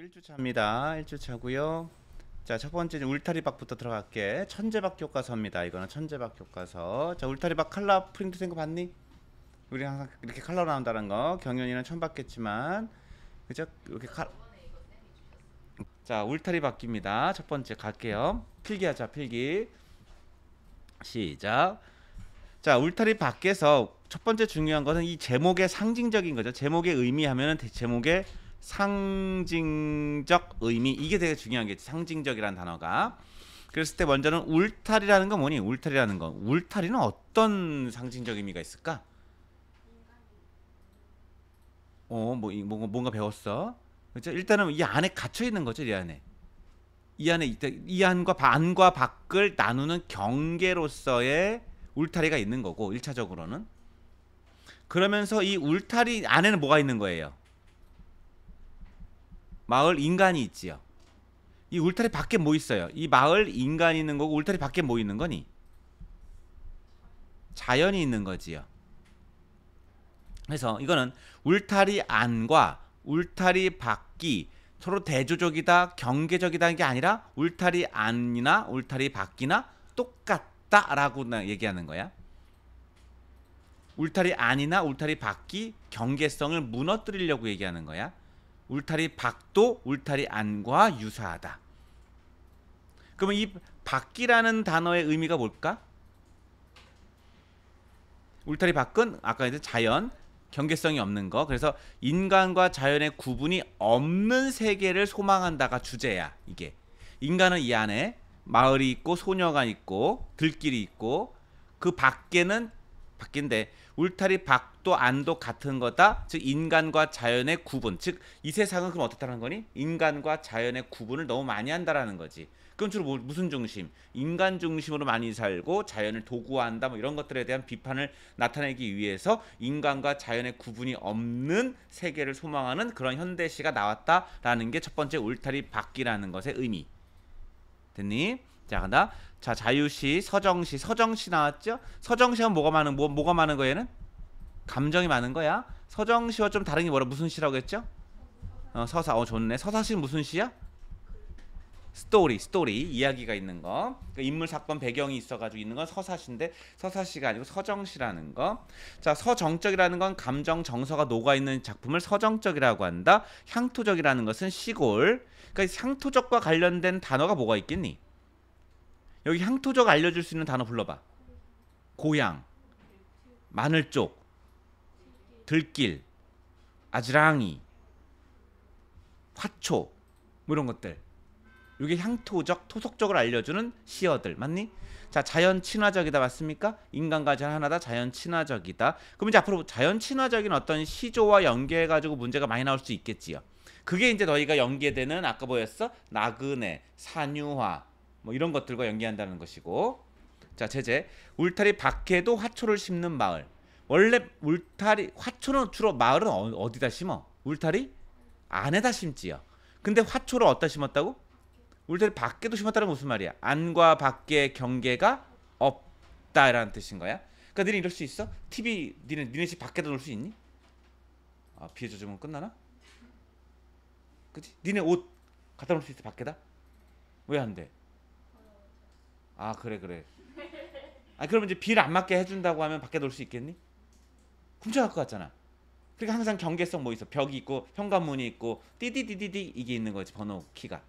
1주차입니다. 1주차고요. 자, 첫 번째는 울타리박부터 들어갈게. 천재박 교과서입니다. 이거는 천재박 교과서. 자, 울타리박 칼라 프린트 된 거 봤니? 우리 항상 이렇게 칼라 나온다는 거. 경연이는 처음 봤겠지만 그죠? 이렇게 칼 자, 울타리 바뀝니다. 첫 번째 갈게요. 필기하자, 필기. 시작. 자, 울타리 밖에서 첫 번째 중요한 것은 이 제목의 상징적인 거죠. 제목의 의미하면은 제목의 상징적 의미 이게 되게 중요한 게 상징적이라는 단어가 그랬을 때 먼저는 울타리라는 건 뭐니? 울타리라는 건 울타리는 어떤 상징적 의미가 있을까? 어, 뭐, 뭔 뭔가 배웠어. 그죠? 일단은 이 안에 갇혀 있는 거죠, 이 안에. 이 안에 이 안과 안과 밖을 나누는 경계로서의 울타리가 있는 거고 일차적으로는 그러면서 이 울타리 안에는 뭐가 있는 거예요? 마을 인간이 있지요. 이 울타리 밖에 뭐 있어요? 이 마을 인간이 있는 거고 울타리 밖에 뭐 있는 거니? 자연이 있는 거지요. 그래서 이거는 울타리 안과 울타리 밖이 서로 대조적이다, 경계적이다는 게 아니라 울타리 안이나 울타리 밖이나 똑같다라고 얘기하는 거야. 울타리 안이나 울타리 밖이 경계성을 무너뜨리려고 얘기하는 거야. 울타리 밖도 울타리 안과 유사하다. 그러면 이 밖이라는 단어의 의미가 뭘까? 울타리 밖은 아까 이제 자연, 경계성이 없는 거. 그래서 인간과 자연의 구분이 없는 세계를 소망한다가 주제야, 이게. 인간은 이 안에 마을이 있고 소녀가 있고 들길이 있고 그 밖에는 바뀐데 울타리 박도 안도 같은 거다. 즉 인간과 자연의 구분. 즉 이 세상은 그럼 어떻다는 거니? 인간과 자연의 구분을 너무 많이 한다라는 거지. 그럼 주로 뭐, 무슨 중심? 인간 중심으로 많이 살고 자연을 도구화한다 뭐 이런 것들에 대한 비판을 나타내기 위해서 인간과 자연의 구분이 없는 세계를 소망하는 그런 현대시가 나왔다라는 게 첫 번째 울타리 바뀌라는 것의 의미. 됐니? 자 간다. 자 자유시, 서정시, 서정시 나왔죠? 서정시는 뭐가 많은 뭐, 뭐가 많은 거에는 감정이 많은 거야. 서정시와 좀 다른 게 뭐라 무슨 시라고 했죠? 어, 서사. 어 좋네. 서사시는 무슨 시야? 스토리, 스토리 이야기가 있는 거. 그러니까 인물 사건 배경이 있어가지고 있는 건 서사시인데 서사시가 아니고 서정시라는 거. 자, 서정적이라는 건 감정 정서가 녹아 있는 작품을 서정적이라고 한다. 향토적이라는 것은 시골. 그러니까 향토적과 관련된 단어가 뭐가 있겠니? 여기 향토적 알려줄 수 있는 단어 불러봐. 고향, 마늘쪽, 들길, 아지랑이, 화초 뭐 이런 것들. 이게 향토적, 토속적을 알려주는 시어들 맞니? 자, 자연 친화적이다 맞습니까? 인간과 자연 하나다, 자연 친화적이다. 그럼 이제 앞으로 자연 친화적인 어떤 시조와 연계해가지고 문제가 많이 나올 수 있겠지요. 그게 이제 너희가 연계되는 아까 보였어? 나그네, 산유화, 뭐 이런 것들과 연계한다는 것이고 자 제재 울타리 밖에도 화초를 심는 마을 원래 울타리 화초는 주로 마을은 어, 디다 심어 울타리 안에다 심지요 근데 화초를 어디다 심었다고 울타리 밖에도 심었다는 무슨 말이야 안과 밖에 경계가 없다라는 뜻인 거야 그러니까 너는 이럴 수 있어 TV 니는 니네 집밖에도놀 수 있니 아 피해자 주문 끝나나 그치 니네 옷 갖다 놓을 수 있어 밖에다 왜 안 돼? 아 그래 그래. 아 그러면 이제 비를 안 맞게 해준다고 하면 밖에 놀 수 있겠니? 훔쳐갈 것 같잖아. 그러니까 항상 경계성 뭐 있어 벽이 있고 현관문이 있고 띠디디디디 이게 있는 거지 번호 키가.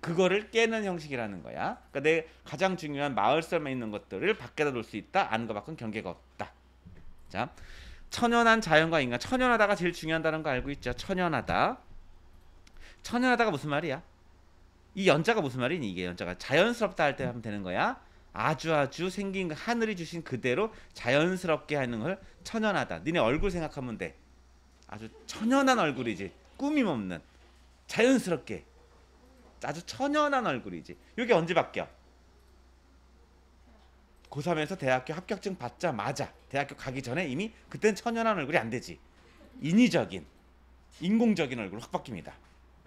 그거를 깨는 형식이라는 거야. 그러니까 내 가장 중요한 마을 설에 있는 것들을 밖에다 놓을 수 있다. 안과 밖은 경계가 없다. 자, 천연한 자연과 인간. 천연하다가 제일 중요하다는 거 알고 있죠. 천연하다. 천연하다가 무슨 말이야? 이 연자가 무슨 말이니 이게 연자가 자연스럽다 할 때 하면 되는 거야. 아주 아주 생긴 그 하늘이 주신 그대로 자연스럽게 하는 걸 천연하다. 니네 얼굴 생각하면 돼. 아주 천연한 얼굴이지. 꾸밈 없는 자연스럽게 아주 천연한 얼굴이지. 이게 언제 바뀌어? 고3에서 대학교 합격증 받자마자 대학교 가기 전에 이미 그땐 천연한 얼굴이 안 되지. 인위적인 인공적인 얼굴확 바뀝니다.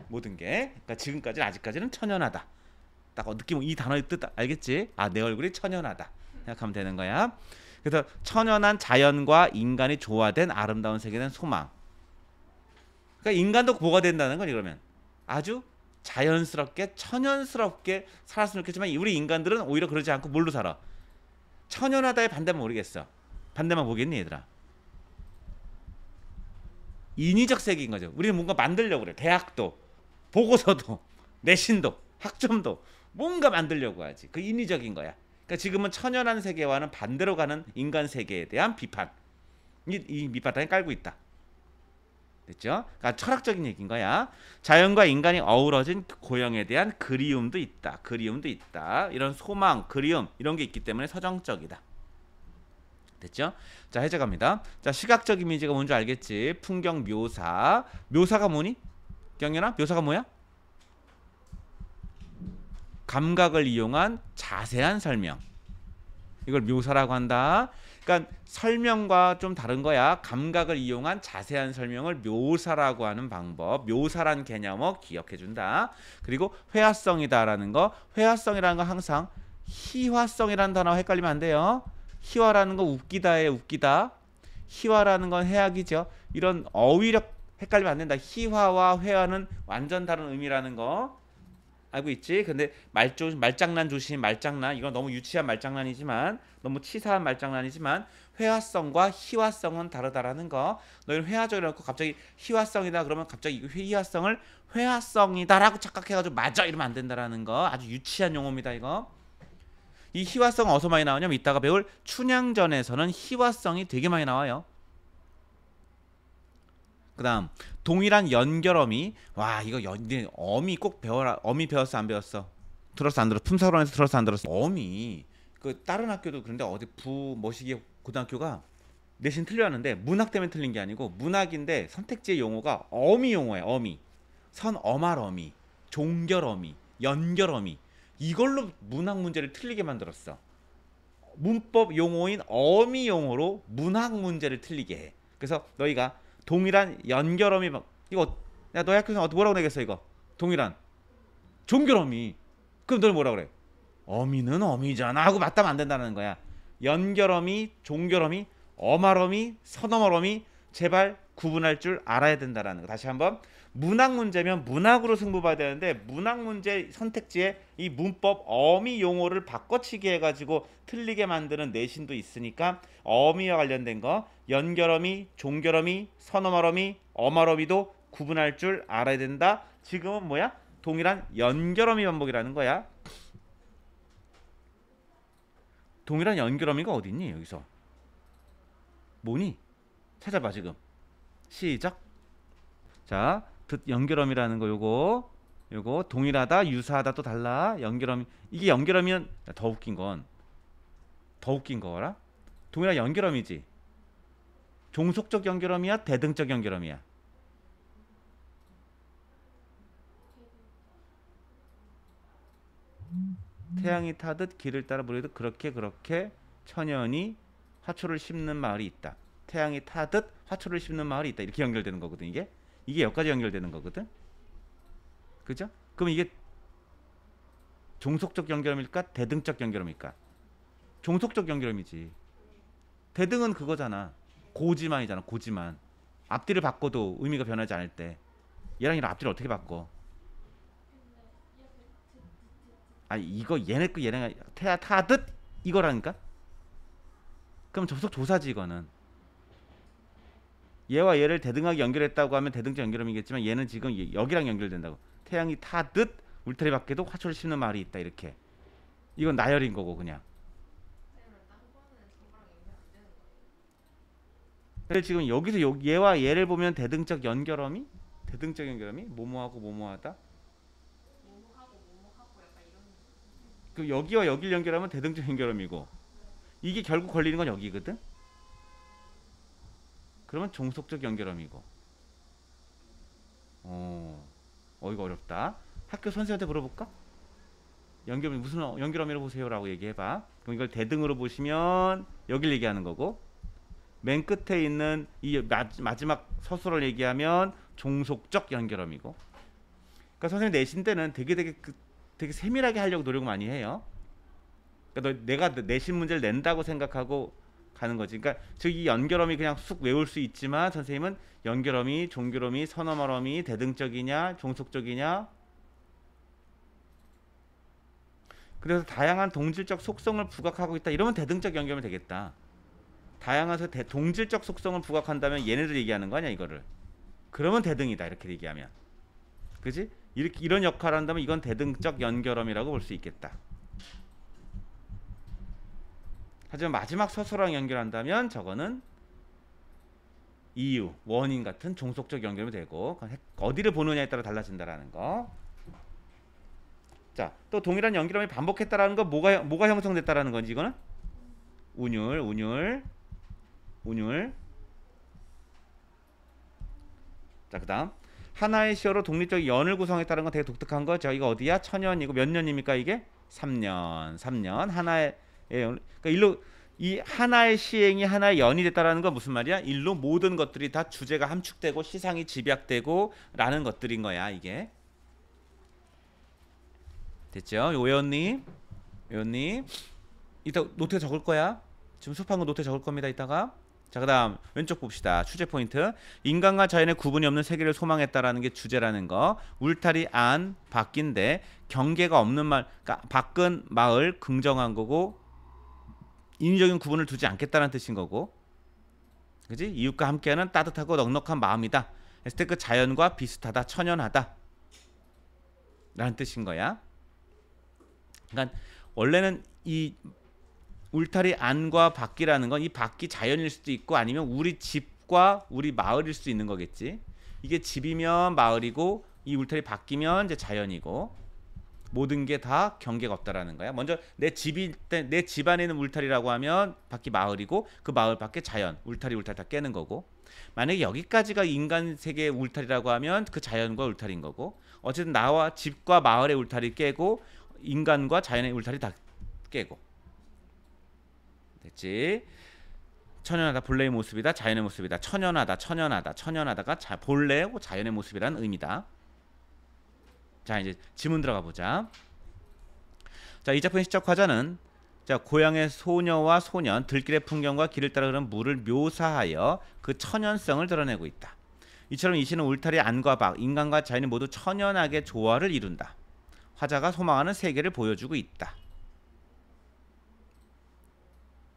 모든 게 그러니까 지금까지는 아직까지는 천연하다 딱 어, 느낌 이 단어의 뜻 알겠지? 아 내 얼굴이 천연하다 생각하면 되는 거야 그래서 천연한 자연과 인간이 조화된 아름다운 세계는 소망 그러니까 인간도 뭐가 된다는 건이러면 아주 자연스럽게 천연스럽게 살았으면 좋겠지만 우리 인간들은 오히려 그러지 않고 뭘로 살아? 천연하다의 반대만 모르겠어 반대만 보겠니 얘들아 인위적 세계인 거죠 우리는 뭔가 만들려고 그래 대학도 보고서도 내신도 학점도 뭔가 만들려고 하지. 그 인위적인 거야. 그러니까 지금은 천연한 세계와는 반대로 가는 인간 세계에 대한 비판. 이, 이 밑바탕에 깔고 있다. 됐죠? 그러니까 철학적인 얘기인 거야. 자연과 인간이 어우러진 고형에 대한 그리움도 있다. 그리움도 있다. 이런 소망, 그리움 이런 게 있기 때문에 서정적이다. 됐죠? 자, 해제 갑니다. 자, 시각적 이미지가 뭔지 알겠지? 풍경 묘사. 묘사가 뭐니? 경연아 묘사가 뭐야? 감각을 이용한 자세한 설명. 이걸 묘사라고 한다. 그러니까 설명과 좀 다른 거야. 감각을 이용한 자세한 설명을 묘사라고 하는 방법. 묘사란 개념어 기억해 준다. 그리고 회화성이다라는 거. 회화성이라는 건 항상 희화성이라는 단어와 헷갈리면 안 돼요. 희화라는 건 웃기다에 웃기다. 희화라는 건 해악이죠. 이런 어휘력 헷갈리면 안 된다. 희화와 회화는 완전 다른 의미라는 거 알고 있지? 근데 말조 말장난 조심 말장난 이건 너무 유치한 말장난이지만 너무 치사한 말장난이지만 회화성과 희화성은 다르다라는 거. 너희는 회화적이라고 갑자기 희화성이다 그러면 갑자기 희화성을 회화성이다라고 착각해가지고 맞아 이러면 안 된다라는 거. 아주 유치한 용어입니다 이거. 이 희화성 어디서 많이 나오냐면 이따가 배울 춘향전에서는 희화성이 되게 많이 나와요. 그다음 동일한 연결어미 와 이거 연 네, 어미 꼭 배워라 어미 배웠어 안 배웠어 들었어 안 들었어 품사로에서 들었어 안 들었어 어미 그 다른 학교도 그런데 어디 부 머시기 뭐 고등학교가 내신 틀렸는데 문학 때문에 틀린 게 아니고 문학인데 선택지의 용어가 어미 용어예요 어미 선어말어미 종결어미 연결어미 이걸로 문학 문제를 틀리게 만들었어 문법 용어인 어미 용어로 문학 문제를 틀리게 해 그래서 너희가 동일한 연결음이 막 이거 야너 학교에서 뭐라고 내겠어 이거 동일한 종결음이 그럼 너는 뭐라 그래 어미는 어미잖아 하고 맞다면 안 된다는 거야 연결음이 종결음이 어마럼이 선어마럼이 제발 구분할 줄 알아야 된다라는 거 다시 한번 문학 문제면 문학으로 승부봐야 되는데 문학 문제 선택지에 이 문법 어미 용어를 바꿔치기 해가지고 틀리게 만드는 내신도 있으니까 어미와 관련된 거 연결어미, 종결어미, 선어말어미, 어말어미도 구분할 줄 알아야 된다. 지금은 뭐야? 동일한 연결어미 반복이라는 거야. 동일한 연결어미가 어디 있니 여기서? 뭐니? 찾아봐 지금. 시작. 자, 그 연결음이라는 거 요거 요거 동일하다 유사하다 또 달라 연결음 이게 연결음이면 더 웃긴 건 더 웃긴 거라 동일한 연결음이지 종속적 연결음이야 대등적 연결음이야 태양이 타듯 길을 따라 물에듯 그렇게 그렇게 천연이 화초를 심는 마을이 있다. 태양이 타듯 화초를 심는 마을이 있다. 이렇게 연결되는 거거든 이게. 이게 여기까지 연결되는 거거든. 그죠? 그럼 이게 종속적 연결음일까? 대등적 연결음일까? 종속적 연결음이지. 대등은 그거잖아. 고지만이잖아. 고지만. 앞뒤를 바꿔도 의미가 변하지 않을 때 얘랑 얘랑 앞뒤를 어떻게 바꿔? 아니 이거 얘네 거 얘네가 태아 타듯 이거라니까? 그럼 접속 조사지 이거는. 얘와 얘를 대등하게 연결했다고 하면 대등적 연결음이겠지만 얘는 지금 여기랑 연결된다고. 태양이 타듯 울타리 밖에도 화초를 심는 말이 있다 이렇게. 이건 나열인 거고 그냥. 근데 지금 여기서 얘와 얘를 보면 대등적 연결음이 대등적 연결음이 모모하고 모모하다. 그 여기와 여기를 연결하면 대등적 연결음이고 이게 결국 걸리는 건 여기거든. 그러면 종속적 연결음이고 어, 어이거 어렵다. 학교 선생한테 물어볼까? 연결 음이 무슨 연결음이라고 보세요라고 얘기해봐. 그럼 이걸 대등으로 보시면 여길 얘기하는 거고 맨 끝에 있는 이 마지막 서술을 얘기하면 종속적 연결음이고 그러니까 선생님 내신 때는 되게 되게 그, 되게 세밀하게 하려고 노력 많이 해요. 그러니까 너, 내가 내신 문제를 낸다고 생각하고 가는 거지. 그러니까 즉 이연결음이 그냥 쑥 외울 수 있지만 선생님은 연결음이종결음이 선어말어미, 대등적이냐, 종속적이냐. 그래서 다양한 동질적 속성을 부각하고 있다. 이러면 대등적 연결이 되겠다. 다양한 동질적 속성을 부각한다면 얘네들 얘기하는 거 아니야 이거를. 그러면 대등이다 이렇게 얘기하면. 그지? 이렇게 이런 역할을 한다면 이건 대등적 연결음이라고 볼 수 있겠다. 하지만 마지막 서술랑 연결한다면 저거는 이유, 원인 같은 종속적 연결이 되고 어디를 보느냐에 따라 달라진다라는 거. 자, 또 동일한 연결음이 반복했다라는 거 뭐가 뭐가 형성됐다라는 건지 이거는 운율, 운율, 운율. 자, 그다음 하나의 시어로 독립적 연을 구성했다는 건 되게 독특한 거. 저 이거 어디야? 천년이고 몇 년입니까 이게? 3년, 3년. 하나의 예, 그러니까 일로 이 하나의 시행이 하나의 연이 됐다라는 건 무슨 말이야? 일로 모든 것들이 다 주제가 함축되고 시상이 집약되고라는 것들인 거야 이게. 됐죠? 요연님요연님 이따 노트에 적을 거야. 지금 수업한 거 노트에 적을 겁니다. 이따가. 자 그다음 왼쪽 봅시다. 주제 포인트. 인간과 자연의 구분이 없는 세계를 소망했다라는 게 주제라는 거. 울타리 안 바뀐데 경계가 없는 말, 그러니까 바꾼 마을 긍정한 거고 인위적인 구분을 두지 않겠다는 뜻인 거고 그지 이웃과 함께하는 따뜻하고 넉넉한 마음이다 했을 때그 자연과 비슷하다 천연하다 라는 뜻인 거야 그러니까 원래는 이 울타리 안과 밖이라는 건 이 밖이 자연일 수도 있고 아니면 우리 집과 우리 마을일 수도 있는 거겠지 이게 집이면 마을이고 이 울타리 바뀌면 이제 자연이고 모든 게 다 경계가 없다라는 거야. 먼저 내 집이 내 집안에는 울타리라고 하면 밖이 마을이고 그 마을 밖에 자연 울타리 울타리 다 깨는 거고 만약에 여기까지가 인간 세계의 울타리라고 하면 그 자연과 울타리인 거고 어쨌든 나와 집과 마을의 울타리 깨고 인간과 자연의 울타리 다 깨고 됐지? 천연하다 본래의 모습이다 자연의 모습이다 천연하다 천연하다 천연하다가 자, 본래의 자연의 모습이라는 의미다 자 이제 지문 들어가 보자. 자 이 작품의 시적 화자는 자 고향의 소녀와 소년 들길의 풍경과 길을 따라 흐르는 물을 묘사하여 그 천연성을 드러내고 있다. 이처럼 이 시는 울타리 안과 밖 인간과 자연이 모두 천연하게 조화를 이룬다. 화자가 소망하는 세계를 보여주고 있다.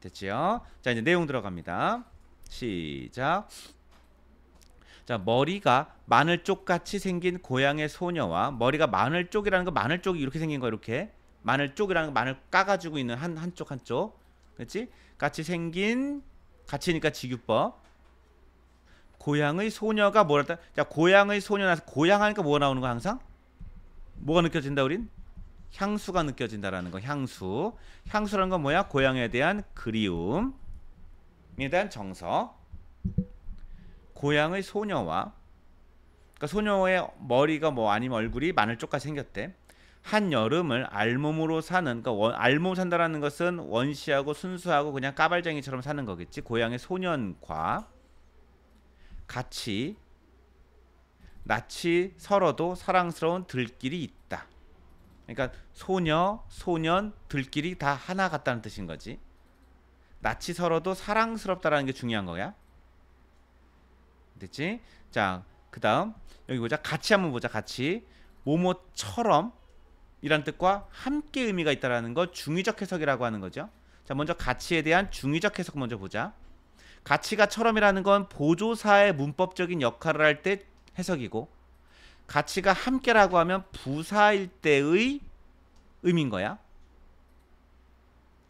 됐지요? 자 이제 내용 들어갑니다. 시작. 자, 머리가 마늘쪽 같이 생긴 고양의 소녀와 머리가 마늘쪽이라는 거 마늘쪽이 이렇게 생긴 거 이렇게 마늘쪽이라는 거 마늘 까가지고 있는 한 한쪽 한쪽 그렇지? 같이 생긴 같이니까 직유법 고양의 소녀가 뭐랄까? 자, 고양의 소녀나서 고양 하니까 뭐가 나오는 거 항상? 뭐가 느껴진다 우린? 향수가 느껴진다라는 거 향수 향수라는 건 뭐야 고양에 대한 그리움에 대한 정서 고향의 소녀와 그러니까 소녀의 머리가 뭐 아니면 얼굴이 마늘 쪽같이 생겼대. 한 여름을 알몸으로 사는 그러니까 원, 알몸 산다라는 것은 원시하고 순수하고 그냥 까발쟁이처럼 사는 거겠지. 고향의 소년과 같이 낯이 서러도 사랑스러운 들끼리 있다. 그러니까 소녀, 소년, 들끼리 다 하나 같다는 뜻인 거지. 낯이 서러도 사랑스럽다라는 게 중요한 거야. 됐지? 자, 그 다음 여기 보자. 같이 한번 보자. 같이 모모처럼 이란 뜻과 함께 의미가 있다라는 걸 중의적 해석이라고 하는 거죠. 자, 먼저 가치에 대한 중의적 해석 먼저 보자. 가치가 처럼이라는 건 보조사의 문법적인 역할을 할 때 해석이고 가치가 함께라고 하면 부사일 때의 의미인 거야.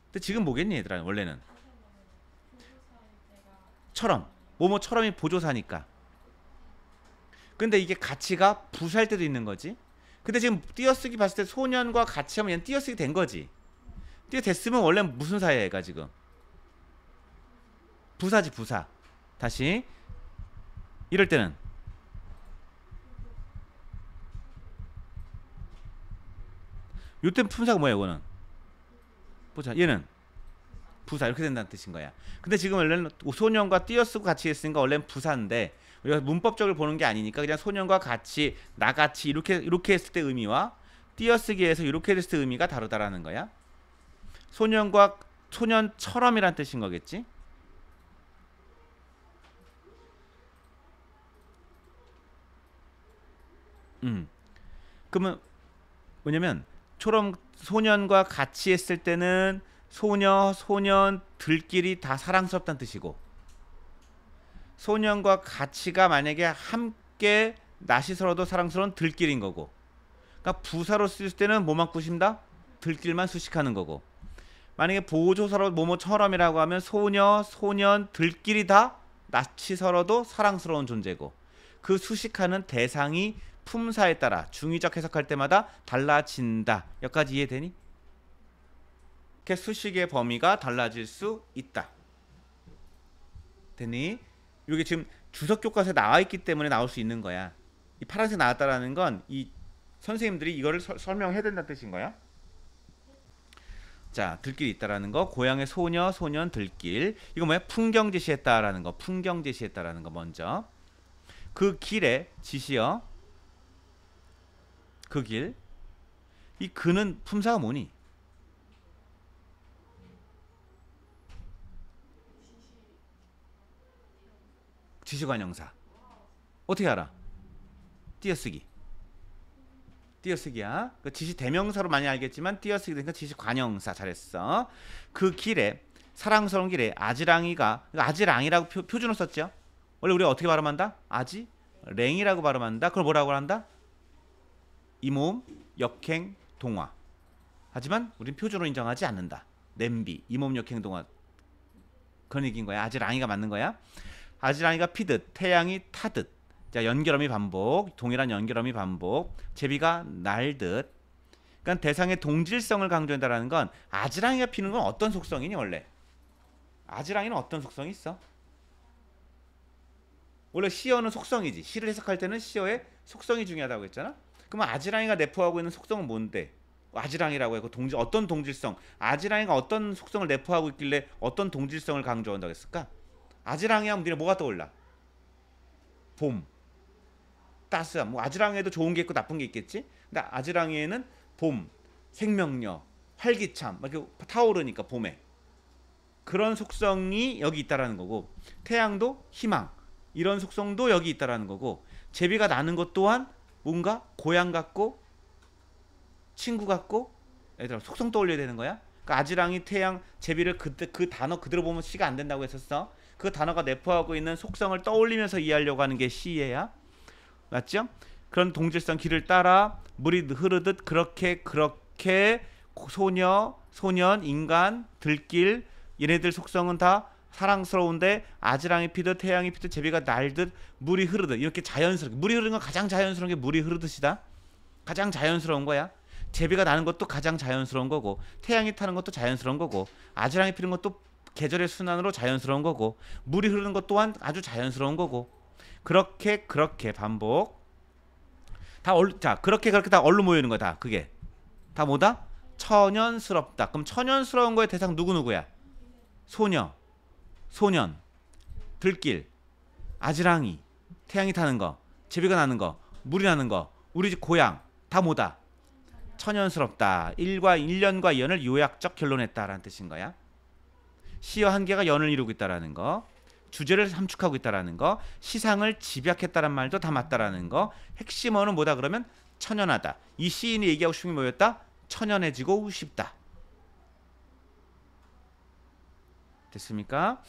근데 지금 뭐겠니 얘들아 원래는 처럼 뭐뭐처럼이 보조사니까. 근데 이게 가치가 부사일 때도 있는 거지. 근데 지금 띄어쓰기 봤을 때 소년과 같이 하면 얘는 띄어쓰기 된 거지. 띄어 됐으면 원래 무슨 사야 얘가 지금? 부사지 부사. 다시 이럴 때는 요때 품사가 뭐야 이거는? 보자 얘는 부사 이렇게 된다는 뜻인 거야. 근데 지금 원래는 소년과 띄어쓰고 같이 했으니까 원래는 부사인데 우리가 문법적으로 보는 게 아니니까 그냥 소년과 같이 나같이 이렇게 이렇게 했을 때 의미와 띄어쓰기에서 이렇게 했을 때 의미가 다르다라는 거야. 소년과 소년처럼이란 뜻인 거겠지? 음. 그러면 뭐냐면 초롬 소년과 같이 했을 때는 소녀, 소년들끼리 다 사랑스럽다는 뜻이고 소년과 가치가 만약에 함께 나시서로도 사랑스러운 들끼리인 거고 그러니까 부사로 쓸 때는 뭐만 꾸신다? 들끼리만 수식하는 거고 만약에 보조사로 뭐뭐처럼이라고 하면 소녀, 소년, 들끼리 다 나치서로도 사랑스러운 존재고 그 수식하는 대상이 품사에 따라 중의적 해석할 때마다 달라진다. 여기까지 이해되니? 이렇게 수식의 범위가 달라질 수 있다. 되니 이게 지금 주석 교과서에 나와 있기 때문에 나올 수 있는 거야. 이 파란색 나왔다라는 건 이 선생님들이 이거를 서, 설명해야 된다는 뜻인 거야. 자, 들길 있다라는 거, 고향의 소녀, 소년, 들길. 이거 뭐야? 풍경 제시했다라는 거, 풍경 제시했다라는 거 먼저. 그 길에 지시여. 그 길. 이 그는 품사가 뭐니? 지시관 형사. 어떻게 알아? 띄어쓰기. 띄어쓰기야. 그 지시 대명사로 많이 알겠지만 띄어쓰기 되니까 지시 관형사 잘했어. 그 길에 사랑스러운 길에 아지랑이가 그러니까 아지랑이라고 표, 표준어 썼죠. 원래 우리가 어떻게 발음한다? 아지 랭이라고 발음한다. 그걸 뭐라고 한다? 이모음 역행 동화. 하지만 우린 표준어로 인정하지 않는다. 냄비 이모음 역행 동화 그런 얘기인 거야. 아지랑이가 맞는 거야. 아지랑이가 피듯 태양이 타듯 자 연결음이 반복 동일한 연결음이 반복 제비가 날듯 그러니까 대상의 동질성을 강조한다라는 건 아지랑이가 피는 건 어떤 속성이니 원래 아지랑이는 어떤 속성이 있어? 원래 시어는 속성이지 시를 해석할 때는 시어의 속성이 중요하다고 했잖아 그러면 아지랑이가 내포하고 있는 속성은 뭔데? 아지랑이라고 해그 동질 어떤 동질성 아지랑이가 어떤 속성을 내포하고 있길래 어떤 동질성을 강조한다고 했을까? 아지랑이 하면 뭐 니네 뭐가 떠올라? 봄. 따스함. 뭐 아지랑이에도 좋은 게 있고 나쁜 게 있겠지? 근데 아지랑이에는 봄, 생명력, 활기참 막 이렇게 타오르니까 봄에 그런 속성이 여기 있다라는 거고 태양도 희망 이런 속성도 여기 있다라는 거고 제비가 나는 것 또한 뭔가 고향 같고 친구 같고 얘들아 속성 떠올려야 되는 거야. 그러니까 아지랑이 태양 제비를 그그 그 단어 그대로 보면 씨가안 된다고 했었어. 그 단어가 내포하고 있는 속성을 떠올리면서 이해하려고 하는 게 시예야. 맞죠? 그런 동질성 길을 따라 물이 흐르듯 그렇게 그렇게 소녀, 소년, 인간, 들길 얘네들 속성은 다 사랑스러운데 아지랑이 피듯 태양이 피듯 제비가 날듯 물이 흐르듯 이렇게 자연스럽게 물이 흐르는 건 가장 자연스러운 게 물이 흐르듯이다. 가장 자연스러운 거야. 제비가 나는 것도 가장 자연스러운 거고 태양이 타는 것도 자연스러운 거고 아지랑이 피는 것도 계절의 순환으로 자연스러운 거고 물이 흐르는 것 또한 아주 자연스러운 거고 그렇게 그렇게 반복 다 얼, 자, 그렇게 그렇게 다 얼로 모이는 거다. 그게 다 뭐다? 천연스럽다. 그럼 천연스러운 거의 대상 누구 누구야? 소녀, 소년, 들길, 아지랑이, 태양이 타는 거, 제비가 나는 거, 물이 나는 거, 우리 집 고향 다 뭐다? 천연스럽다. 일과 일년과 연을 요약적 결론했다라는 뜻인 거야. 시어 한계가 연을 이루고 있다라는 거. 주제를 함축하고 있다라는 거, 시상을 집약했다는 말도 다 맞다라는 거, 핵심어는 뭐다 그러면 천연하다. 이 시인이 얘기하고 싶은 게 뭐였다? 천연해지고 싶다. 됐습니까?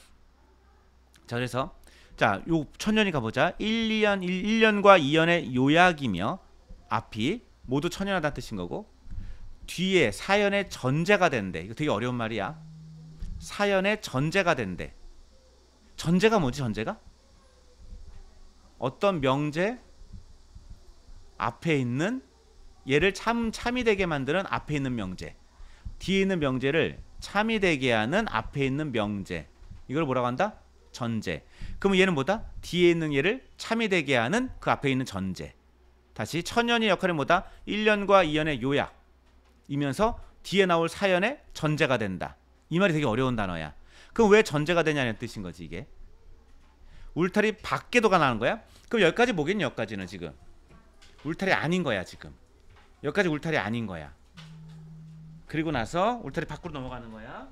자, 그래서 자, 요 천연이 가보자. 1, 2년, 1, 년과 2년의 요약이며 앞이 모두 천연하다는 뜻인 거고 뒤에 사연의 전제가 되는데 이거 되게 어려운 말이야. 사연의 전제가 된대. 전제가 뭐지? 전제가? 어떤 명제 앞에 있는 얘를 참 참이 되게 만드는 앞에 있는 명제. 뒤에 있는 명제를 참이 되게 하는 앞에 있는 명제. 이걸 뭐라고 한다? 전제. 그러면 얘는 뭐다? 뒤에 있는 얘를 참이 되게 하는 그 앞에 있는 전제. 다시 천연의 역할은 뭐다? 1년과 2년의 요약. 이면서 뒤에 나올 사연의 전제가 된다. 이 말이 되게 어려운 단어야. 그럼 왜 전제가 되냐는 뜻인 거지 이게. 울타리 밖에도 가나는 거야? 그럼 여기까지 뭐겠니 여기까지는 지금. 울타리 아닌 거야 지금. 여기까지 울타리 아닌 거야. 그리고 나서 울타리 밖으로 넘어가는 거야.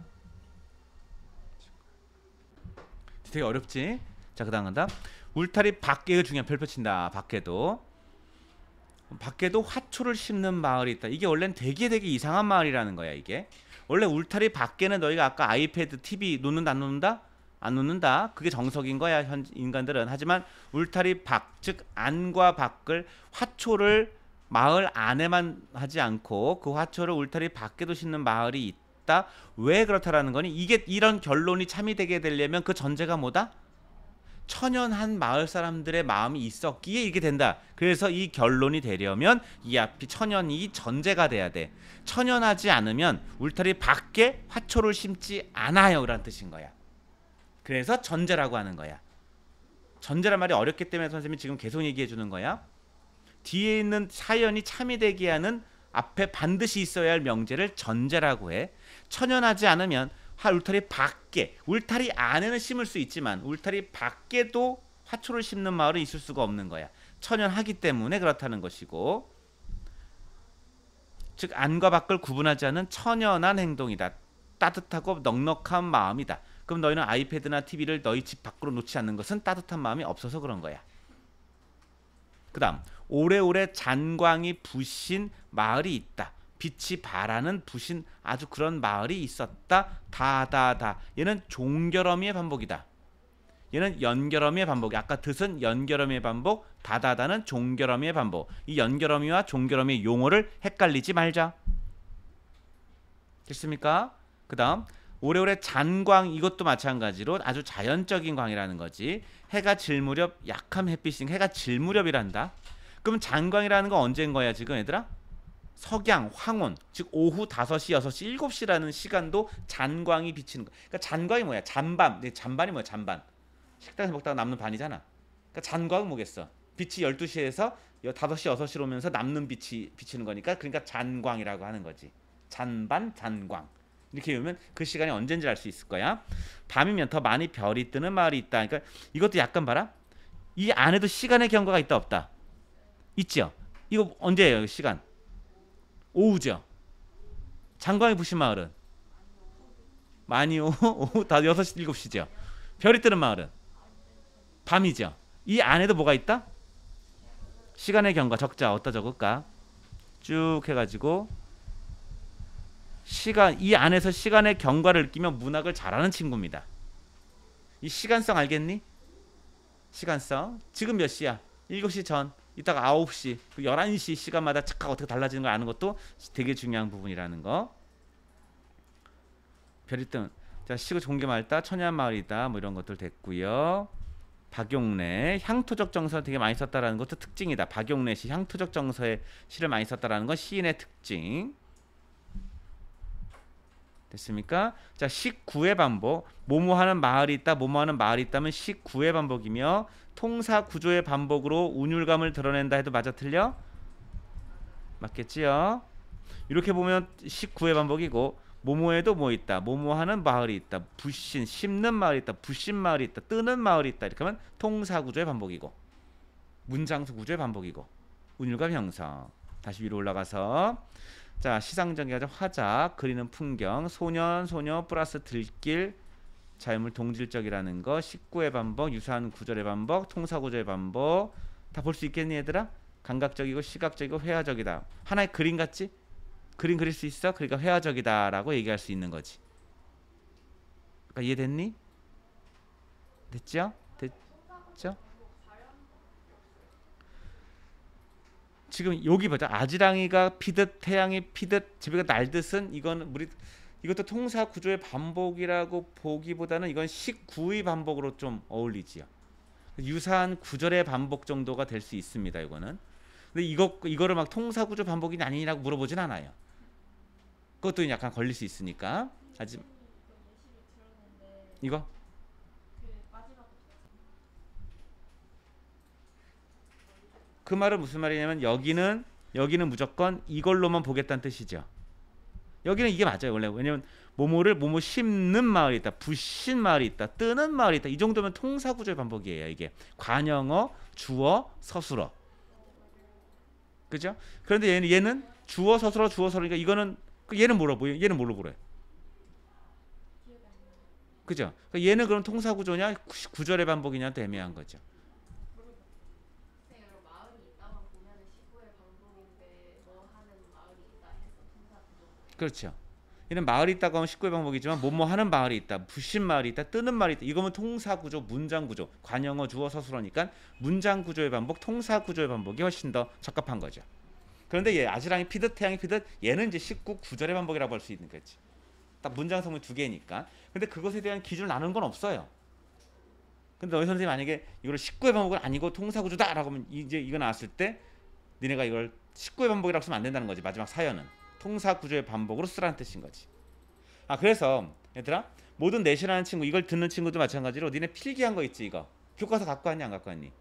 되게 어렵지? 자, 그다음 간다. 그 울타리 밖에가 중요한 별표 친다. 밖에도. 밖에도 화초를 심는 마을이 있다. 이게 원래는 되게 되게 이상한 마을이라는 거야, 이게. 원래 울타리 밖에는 너희가 아까 아이패드, TV 놓는다 안 놓는다? 안 놓는다. 그게 정석인 거야, 현 인간들은. 하지만 울타리 밖, 즉 안과 밖을 화초를 마을 안에만 하지 않고 그 화초를 울타리 밖에도 심는 마을이 있다. 왜 그렇다라는 거니? 이게 이런 결론이 참이 되게 되려면 그 전제가 뭐다? 천연 한 마을 사람들의 마음이 있었기에 이게 된다. 그래서 이 결론이 되려면 이 앞이 천연이 전제가 돼야 돼. 천연하지 않으면 울타리 밖에 화초를 심지 않아요. 라는 뜻인 거야. 그래서 전제라고 하는 거야. 전제란 말이 어렵기 때문에 선생님이 지금 계속 얘기해 주는 거야. 뒤에 있는 사연이 참이 되게 하는 앞에 반드시 있어야 할 명제를 전제라고 해. 천연하지 않으면 할 울타리 밖에 울타리 안에는 심을 수 있지만 울타리 밖에도 화초를 심는 마을은 있을 수가 없는 거야. 천연하기 때문에 그렇다는 것이고 즉 안과 밖을 구분하지 않은 천연한 행동이다. 따뜻하고 넉넉한 마음이다. 그럼 너희는 아이패드나 TV를 너희 집 밖으로 놓지 않는 것은 따뜻한 마음이 없어서 그런 거야. 그다음 오래오래 잔광이 부신 마을이 있다. 빛이 바라는 부신 아주 그런 마을이 있었다. 다다다. 얘는 종결어미의 반복이다. 얘는 연결어미의 반복. 아까 뜻은 연결어미의 반복, 다다다는 종결어미의 반복. 이 연결어미와 종결어미의 용어를 헷갈리지 말자. 됐습니까? 그다음 오래오래 잔광 이것도 마찬가지로 아주 자연적인 광이라는 거지. 해가 질 무렵 약한 햇빛이 해가 질 무렵이란다. 그럼 잔광이라는 건 언제인 거야 지금 얘들아? 석양, 황혼, 즉 오후 5시, 6시, 7시라는 시간도 잔광이 비치는 거. 그러니까 잔광이 뭐야? 잔밤. 네, 잔반이 뭐야? 잔반. 식당에서 먹다가 남는 반이잖아. 그러니까 잔광은 뭐겠어? 빛이 12시에서 5시, 6시로 오면서 남는 빛이 비치는 거니까 그러니까 잔광이라고 하는 거지. 잔반, 잔광. 이렇게 보면 그 시간이 언젠지 알 수 있을 거야. 밤이면 더 많이 별이 뜨는 마을이 있다. 그러니까 이것도 약간 봐라. 이 안에도 시간의 경과가 있다 없다. 있죠? 이거 언제예요? 시간. 오후죠. 장관이 부신 마을은 많이 오후, 오후 다 6시, 7시죠. 별이 뜨는 마을은 밤이죠. 이 안에도 뭐가 있다? 시간의 경과 적자 어디다 적을까? 쭉 해가지고 시간 이 안에서 시간의 경과를 느끼며 문학을 잘하는 친구입니다. 이 시간성 알겠니? 시간성 지금 몇 시야? 7시 전 이따가 9시, 11시 그 시간마다 착각 어떻게 달라지는 걸 아는 것도 되게 중요한 부분이라는 거. 별이 뜬. 자, 시구 종교 말다 천연마을이다 뭐 이런 것들 됐고요. 박용래 향토적 정서 되게 많이 썼다라는 것도 특징이다. 박용래 시 향토적 정서에 시를 많이 썼다라는 건 시인의 특징. 됐습니까? 자, 19의 반복. 모모하는 마을이 있다. 모모하는 마을이 있다면 19의 반복이며 통사 구조의 반복으로 운율감을 드러낸다 해도 맞아 틀려? 맞겠지요? 이렇게 보면 19의 반복이고 모모에도 뭐 있다. 모모하는 마을이 있다. 부신 심는 마을이 있다. 부신 마을이 있다. 뜨는 마을이 있다. 이렇게 하면 통사 구조의 반복이고 문장수 구조의 반복이고 운율감 형성. 다시 위로 올라가서 자시상전개하자 화자 그리는 풍경 소년 소녀 플러스 들길 자유물 동질적이라는 거 19의 반복, 유사한 구절의 반복, 통사 구절의 반복 다 볼 수 있겠니 얘들아? 감각적이고 시각적이고 회화적이다. 하나의 그림 같지? 그림 그릴 수 있어? 그러니까 회화적이다라고 얘기할 수 있는 거지. 그러니까 이해됐니? 됐죠? 됐죠? 지금 여기 보자. 아지랑이가 피듯 태양이 피듯 제비가 날듯은 이건 우리 이것도 통사 구조의 반복이라고 보기보다는 이건 19의 반복으로 좀 어울리지요. 유사한 구절의 반복 정도가 될 수 있습니다. 이거는. 근데 이거 이거를 막 통사 구조 반복이 아니냐고 물어보진 않아요. 그것도 약간 걸릴 수 있으니까. 하지 이거 그 말은 무슨 말이냐면 여기는 여기는 무조건 이걸로만 보겠다는 뜻이죠. 여기는 이게 맞아요 원래 왜냐면 모모를 모모 심는 마을이 있다 부신 마을이 있다 뜨는 마을이 있다 이 정도면 통사 구절 반복이에요 이게 관영어 주어 서술어 그죠 그런데 얘는, 얘는 주어 서술어 주어 서술이니까 그러니까 이거는 그 얘는 뭐라 보여 얘는 뭘로 보래 그죠 그러니까 얘는 그럼 통사 구조냐 구절의 반복이냐 애매한 거죠 그렇죠. 이런 마을이 있다고 하면 19의 방법이지만 뭐뭐 하는 마을이 있다, 부신 마을이 있다, 뜨는 마을이 있다. 이거면 통사 구조, 문장 구조, 관영어, 주어, 서술어니까 문장 구조의 반복, 통사 구조의 반복이 훨씬 더 적합한 거죠. 그런데 얘 아지랑이 피듯 태양이 피듯 얘는 이제 19 구절의 반복이라고 할 수 있는 거지. 딱 문장 성분 두 개니까. 근데 그것에 대한 기준을 나눈 건 없어요. 근데 너희 선생님 만약에 이걸 19의 반복은 아니고 통사 구조다라고 하면 이제 이거 나왔을 때 니네가 이걸 19의 반복이라고 쓰면 안 된다는 거지. 마지막 사연은. 통사 구조의 반복으로 쓰라는 뜻인 거지. 아 그래서 얘들아 모든 내신하는 친구 이걸 듣는 친구도 마찬가지로 니네 필기한 거 있지 이거 교과서 갖고 왔니 안 갖고 왔니?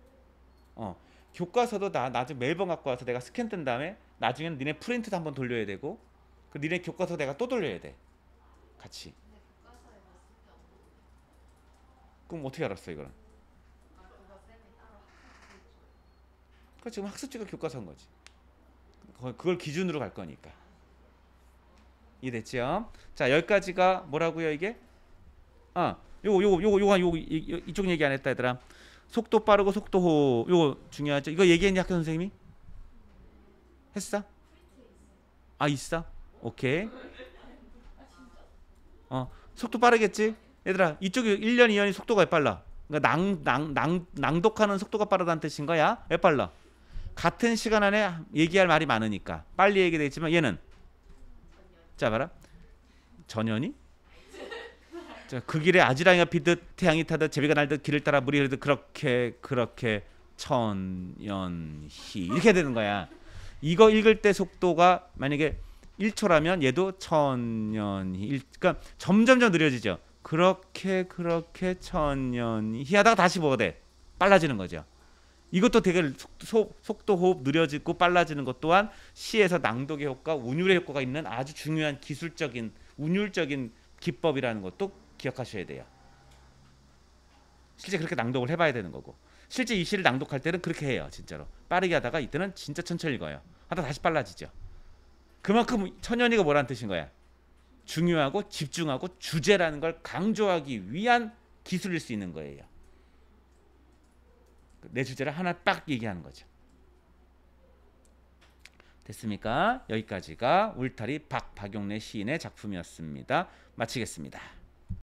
어 교과서도 나 나중 매번 갖고 와서 내가 스캔 뜬 다음에 나중에는 니네 프린트도 한번 돌려야 되고 그 니네 교과서 내가 또 돌려야 돼 같이. 그럼 어떻게 알았어 이거그 지금 학습지가 교과서인 거지. 그걸 기준으로 갈 거니까. 이해됐죠 자, 여기까지가 뭐라고요, 이게? 아, 요거 요거 요거 요거 요거 이쪽 얘기 안 했다 얘들아. 속도 빠르고 속도 호. 요거 중요하죠. 이거 얘기했냐, 학교 선생님이? 했어? 아, 있어. 오케이. 어, 속도 빠르겠지? 얘들아, 이쪽이 1년, 2년이 속도가 빨라. 그러니까 낭, 낭, 낭, 낭독하는 속도가 빠르다는 뜻인 거야. 왜 빨라? 같은 시간 안에 얘기할 말이 많으니까 빨리 얘기되겠지만 얘는 자 봐라. 전연이 자, 그 길에 아지랑이가 피듯 태양이 타듯 제비가 날 듯 길을 따라 물이 흐르듯 그렇게 그렇게 천연히 이렇게 되는 거야. 이거 읽을 때 속도가 만약에 1초라면 얘도 천연히 그러니까 점점점 느려지죠. 그렇게 그렇게 천연히 하다가 다시 뭐가 돼? 빨라지는 거죠. 이것도 되게 속, 속도 호흡 느려지고 빨라지는 것 또한 시에서 낭독의 효과, 운율의 효과가 있는 아주 중요한 기술적인 운율적인 기법이라는 것도 기억하셔야 돼요. 실제 그렇게 낭독을 해봐야 되는 거고 실제 이 시를 낭독할 때는 그렇게 해요 진짜로 빠르게 하다가 이때는 진짜 천천히 읽어요 하다 다시 빨라지죠 그만큼 천연이가 뭐라는 뜻인 거야 중요하고 집중하고 주제라는 걸 강조하기 위한 기술일 수 있는 거예요 내 주제를 하나 딱 얘기하는 거죠. 됐습니까? 여기까지가 울타리 박박용래 시인의 작품이었습니다. 마치겠습니다.